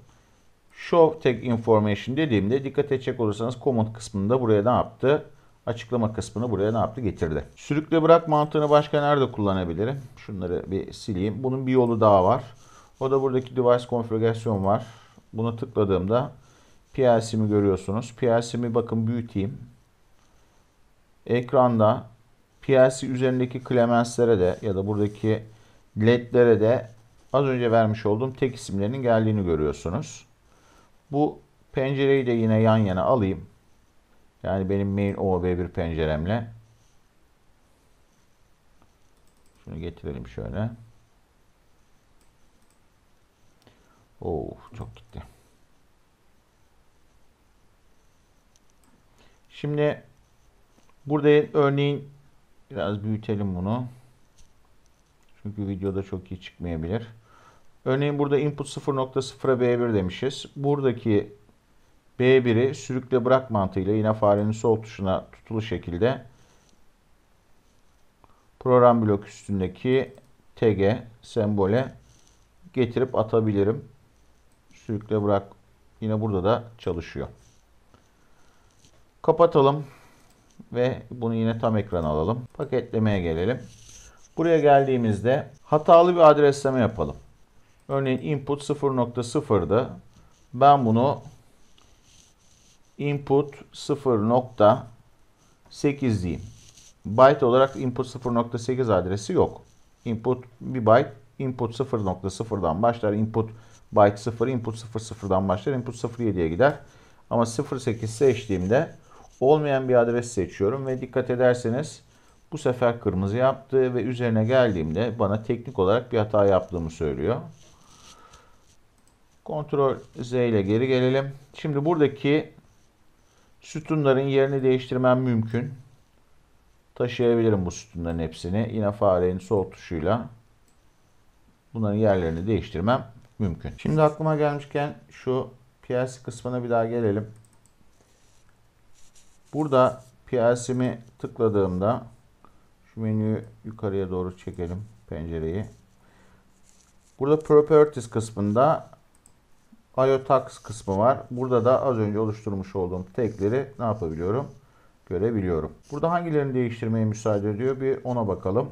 Show Tech Information dediğimde dikkat edecek olursanız Command kısmında buraya ne yaptı? açıklama kısmını buraya ne yaptı? Getirdi. Sürükle bırak mantığını başka nerede kullanabilirim? Şunları bir sileyim. Bunun bir yolu daha var. O da buradaki device konfigürasyon var. Buna tıkladığımda PLC'mi görüyorsunuz. PLC'mi bakın büyüteyim. Ekranda PLC üzerindeki klemenslere de ya da buradaki ledlere de az önce vermiş olduğum tek isimlerin geldiğini görüyorsunuz. Bu pencereyi de yine yan yana alayım. Yani benim main OB1 penceremle şunu getirelim şöyle. Oo çok gitti. Şimdi burada örneğin biraz büyütelim bunu. Çünkü videoda çok iyi çıkmayabilir. Örneğin burada input 0.0'a B1 demişiz. Buradaki B1'i sürükle bırak mantığıyla yine farenin sol tuşuna tutulu şekilde program blok üstündeki TG sembole getirip atabilirim. Sürükle bırak yine burada da çalışıyor. Kapatalım ve bunu yine tam ekrana alalım. Paketlemeye gelelim. Buraya geldiğimizde hatalı bir adresleme yapalım. Örneğin input 0.0'dı. Ben bunu input 0.8 diyeyim. Byte olarak input 0.8 adresi yok. Input 1 byte, input 0.0'dan başlar, input byte 0, input 00'dan başlar, input 07'ye gider. Ama 08 seçtiğimde olmayan bir adres seçiyorum ve dikkat ederseniz bu sefer kırmızı yaptı ve üzerine geldiğimde bana teknik olarak bir hata yaptığımı söylüyor. Ctrl Z ile geri gelelim. Şimdi buradaki Sütunların yerini değiştirmem mümkün. Taşıyabilirim bu sütunların hepsini. Yine farenin sol tuşuyla bunların yerlerini değiştirmem mümkün. Şimdi aklıma gelmişken şu PLC kısmına bir daha gelelim. Burada PLC'mi tıkladığımda şu menüyü yukarıya doğru çekelim pencereyi. Burada Properties kısmında Biotux kısmı var. Burada da az önce oluşturmuş olduğum tekleri ne yapabiliyorum? Görebiliyorum. Burada hangilerini değiştirmeye müsaade ediyor? Bir ona bakalım.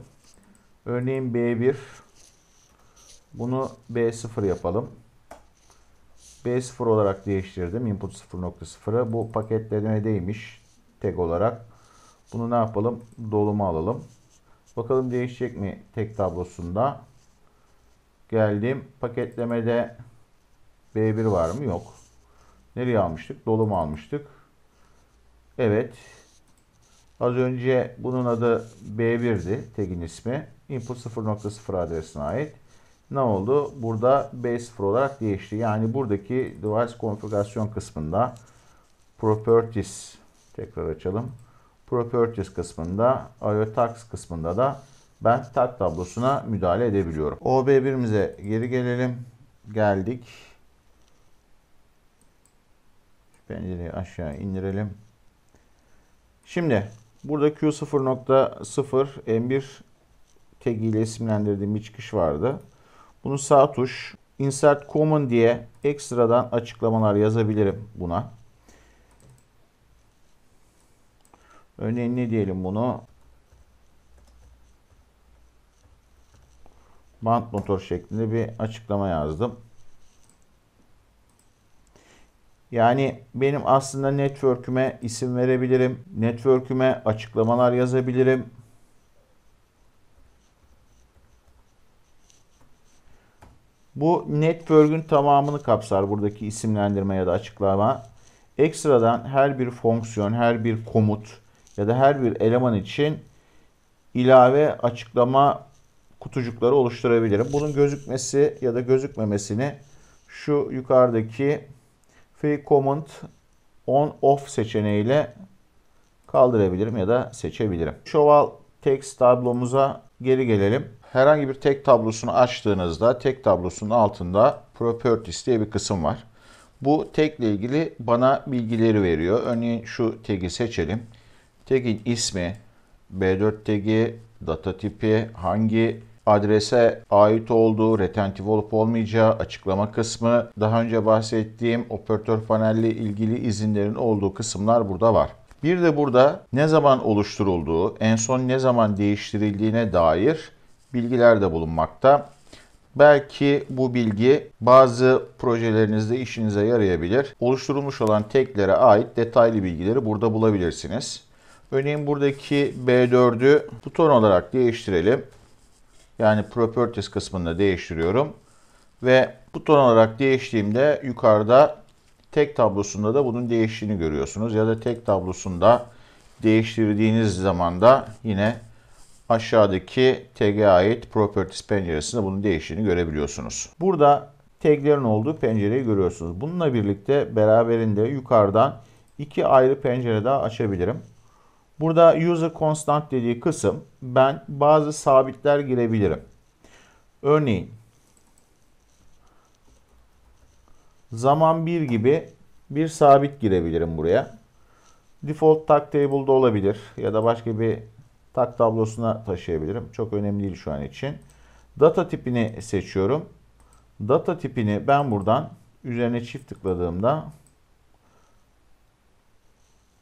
Örneğin B1. Bunu B0 yapalım. B0 olarak değiştirdim. Input 0.0'ı. Bu paketlemedeymiş. Tek olarak. Bunu ne yapalım? Doluma alalım. Bakalım değişecek mi tek tablosunda. Geldim. Paketlemede B1 var mı? Yok. Nereye almıştık? Dolu mu almıştık. Evet. Az önce bunun adı B1'di. Tag'in ismi. Input 0.0 adresine ait. Ne oldu? Burada B0 olarak değişti. Yani buradaki device konfigürasyon kısmında properties tekrar açalım. Properties kısmında IO tax kısmında da ben tag tablosuna müdahale edebiliyorum. OB1'imize geri gelelim. Geldik pencereyi aşağı indirelim. Şimdi burada Q0.0 M1 tag ile isimlendirdiğim bir çıkış vardı. Bunu sağ tuş insert common diye ekstradan açıklamalar yazabilirim buna. Örneğin ne diyelim bunu? Band motor şeklinde bir açıklama yazdım. Yani benim aslında network'üme isim verebilirim. Network'üme açıklamalar yazabilirim. Bu network'ün tamamını kapsar buradaki isimlendirme ya da açıklama. Ekstradan her bir fonksiyon, her bir komut ya da her bir eleman için ilave açıklama kutucukları oluşturabilirim. Bunun gözükmesi ya da gözükmemesini şu yukarıdaki Free Command On Off seçeneğiyle kaldırabilirim ya da seçebilirim. Şoval text tablomuza geri gelelim. Herhangi bir tek tablosunu açtığınızda tek tablosunun altında Properties diye bir kısım var. Bu tekle ilgili bana bilgileri veriyor. Örneğin şu tag'i seçelim. Tag'in ismi, B4 tag'i, data tipi, hangi adrese ait olduğu, retentif olup olmayacağı, açıklama kısmı, daha önce bahsettiğim operatör panelle ilgili izinlerin olduğu kısımlar burada var. Bir de burada ne zaman oluşturulduğu, en son ne zaman değiştirildiğine dair bilgiler de bulunmakta. Belki bu bilgi bazı projelerinizde işinize yarayabilir. Oluşturulmuş olan teklere ait detaylı bilgileri burada bulabilirsiniz. Örneğin buradaki B4'ü buton olarak değiştirelim. Yani Properties kısmında değiştiriyorum. Ve buton olarak değiştiğimde yukarıda tek tablosunda da bunun değiştiğini görüyorsunuz. Ya da tek tablosunda değiştirdiğiniz zaman da yine aşağıdaki tag'e ait Properties penceresinde bunun değiştiğini görebiliyorsunuz. Burada tag'lerin olduğu pencereyi görüyorsunuz. Bununla birlikte beraberinde yukarıdan iki ayrı pencere daha açabilirim. Burada user constant dediği kısım ben bazı sabitler girebilirim. Örneğin zaman 1 gibi bir sabit girebilirim buraya. Default tag table'da olabilir ya da başka bir tag tablosuna taşıyabilirim. Çok önemli değil şu an için. Data tipini seçiyorum. Data tipini ben buradan üzerine çift tıkladığımda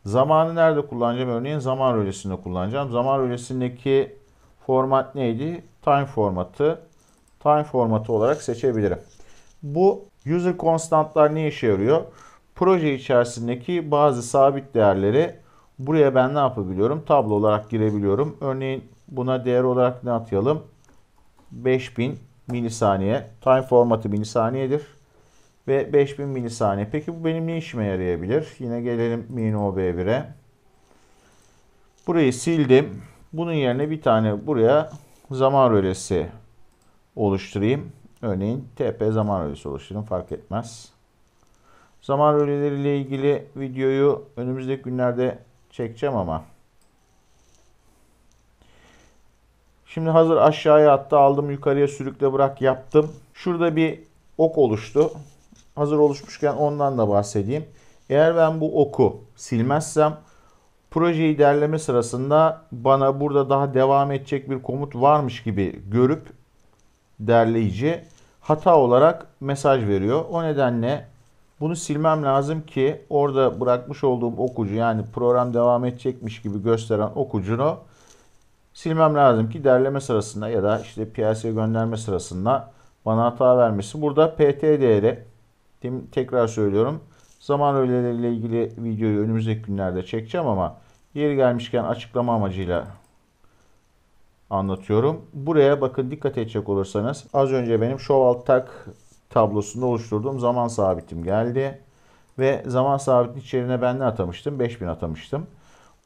Zamanı nerede kullanacağım? Örneğin zaman rölesinde kullanacağım. Zaman rölesindeki format neydi? Time formatı. Time formatı olarak seçebilirim. Bu user konstantlar ne işe yarıyor? Proje içerisindeki bazı sabit değerleri buraya ben ne yapabiliyorum? Tablo olarak girebiliyorum. Örneğin buna değer olarak ne atayalım? 5000 milisaniye. Time formatı milisaniyedir ve 5000 milisaniye. Peki bu benim ne işime yarayabilir? Yine gelelim minimum B1'e. Burayı sildim. Bunun yerine bir tane buraya zaman rölesi oluşturayım. Örneğin TP zaman rölesi oluşturayım. Fark etmez. Zaman röleleriyle ilgili videoyu önümüzdeki günlerde çekeceğim ama. Şimdi hazır aşağıya hatta aldım yukarıya sürükle bırak yaptım. Şurada bir ok oluştu hazır oluşmuşken ondan da bahsedeyim. Eğer ben bu oku silmezsem projeyi derleme sırasında bana burada daha devam edecek bir komut varmış gibi görüp derleyici hata olarak mesaj veriyor. O nedenle bunu silmem lazım ki orada bırakmış olduğum okucu yani program devam edecekmiş gibi gösteren okucunu silmem lazım ki derleme sırasında ya da işte piyasaya gönderme sırasında bana hata vermesi. Burada PTD'de Tekrar söylüyorum. Zaman röleleriyle ilgili videoyu önümüzdeki günlerde çekeceğim ama yeri gelmişken açıklama amacıyla anlatıyorum. Buraya bakın dikkat edecek olursanız az önce benim show alt tak tablosunda oluşturduğum zaman sabitim geldi. Ve zaman sabitin içerine ben ne atamıştım? 5000 atamıştım.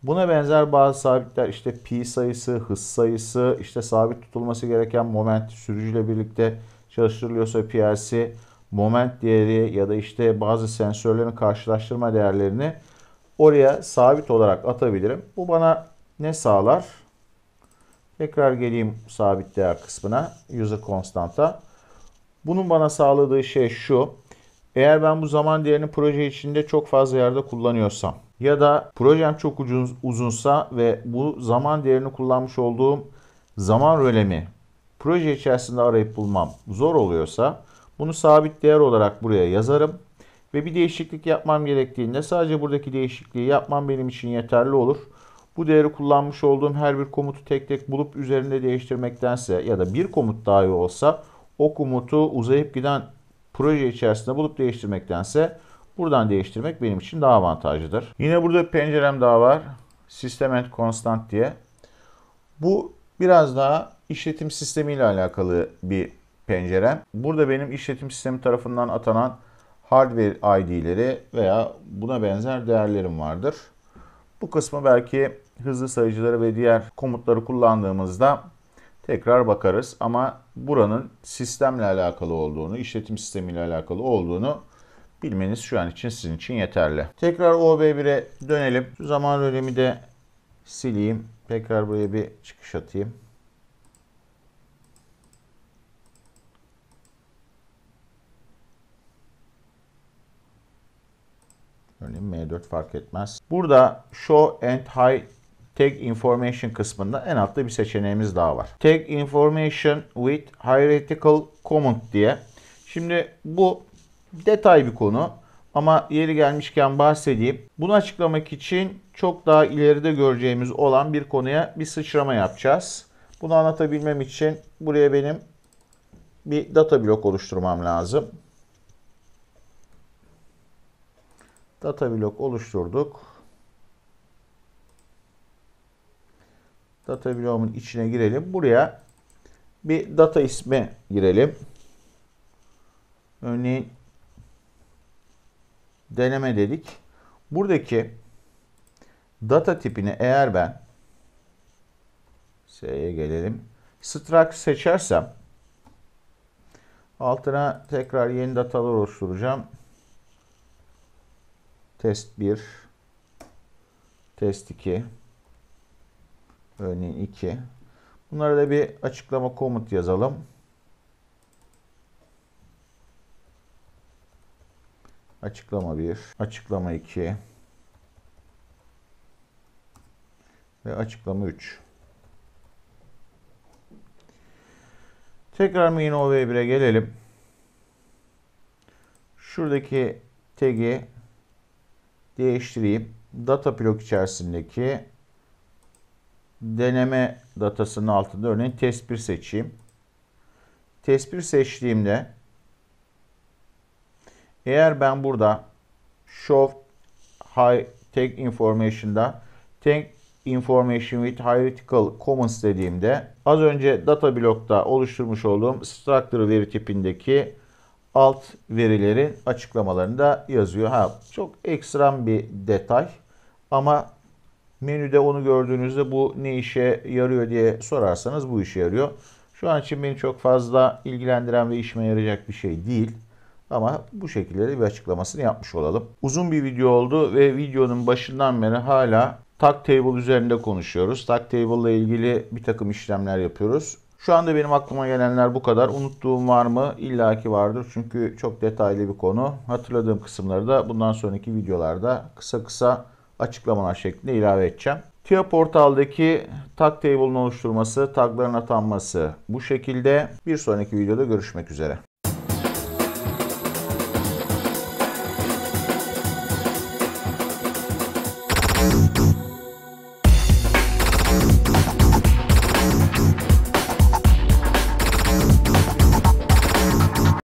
Buna benzer bazı sabitler işte pi sayısı, hız sayısı, işte sabit tutulması gereken moment sürücüyle birlikte çalıştırılıyorsa PLC moment değeri ya da işte bazı sensörlerin karşılaştırma değerlerini oraya sabit olarak atabilirim. Bu bana ne sağlar? Tekrar geleyim sabit değer kısmına. User constant'a. Bunun bana sağladığı şey şu. Eğer ben bu zaman değerini proje içinde çok fazla yerde kullanıyorsam ya da projem çok uzun, uzunsa ve bu zaman değerini kullanmış olduğum zaman rölemi proje içerisinde arayıp bulmam zor oluyorsa bunu sabit değer olarak buraya yazarım. Ve bir değişiklik yapmam gerektiğinde sadece buradaki değişikliği yapmam benim için yeterli olur. Bu değeri kullanmış olduğum her bir komutu tek tek bulup üzerinde değiştirmektense ya da bir komut dahi olsa o komutu uzayıp giden proje içerisinde bulup değiştirmektense buradan değiştirmek benim için daha avantajlıdır. Yine burada bir pencerem daha var. System and Constant diye. Bu biraz daha işletim sistemi ile alakalı bir pencerem. Burada benim işletim sistemi tarafından atanan hardware ID'leri veya buna benzer değerlerim vardır. Bu kısmı belki hızlı sayıcıları ve diğer komutları kullandığımızda tekrar bakarız. Ama buranın sistemle alakalı olduğunu, işletim sistemiyle alakalı olduğunu bilmeniz şu an için sizin için yeterli. Tekrar OB1'e dönelim. Şu zaman önemi de sileyim. Tekrar buraya bir çıkış atayım. Örneğin M4 fark etmez. Burada Show and Hide Tag Information kısmında en altta bir seçeneğimiz daha var. Tag Information with Hierarchical Comment diye. Şimdi bu detay bir konu ama yeri gelmişken bahsedeyim. Bunu açıklamak için çok daha ileride göreceğimiz olan bir konuya bir sıçrama yapacağız. Bunu anlatabilmem için buraya benim bir data blok oluşturmam lazım. Data blok oluşturduk. Data bloğumun içine girelim. Buraya bir data ismi girelim. Örneğin deneme dedik. Buradaki data tipini eğer ben S'ye gelelim. Struct seçersem altına tekrar yeni datalar oluşturacağım. Test 1, test 2, örneğin 2. Bunlara da bir açıklama komut yazalım. Açıklama 1, açıklama 2 ve açıklama 3. Tekrar main ov1'e gelelim. Şuradaki tag'i değiştireyim. Data blok içerisindeki deneme datasının altında örneğin test 1 seçeyim. Test 1 seçtiğimde eğer ben burada show high tag information'da tag information with hierarchical commons dediğimde az önce data blokta oluşturmuş olduğum structure veri tipindeki alt verileri açıklamalarında yazıyor. Ha çok ekstrem bir detay ama menüde onu gördüğünüzde bu ne işe yarıyor diye sorarsanız bu işe yarıyor. Şu an için beni çok fazla ilgilendiren ve işime yarayacak bir şey değil. Ama bu şekilde de bir açıklamasını yapmış olalım. Uzun bir video oldu ve videonun başından beri hala Tag Table üzerinde konuşuyoruz. Tag Table ile ilgili bir takım işlemler yapıyoruz. Şu anda benim aklıma gelenler bu kadar. Unuttuğum var mı? İlla ki vardır. Çünkü çok detaylı bir konu. Hatırladığım kısımları da bundan sonraki videolarda kısa kısa açıklamalar şeklinde ilave edeceğim. TIA portaldaki tag table'ın oluşturması, tagların atanması bu şekilde. Bir sonraki videoda görüşmek üzere.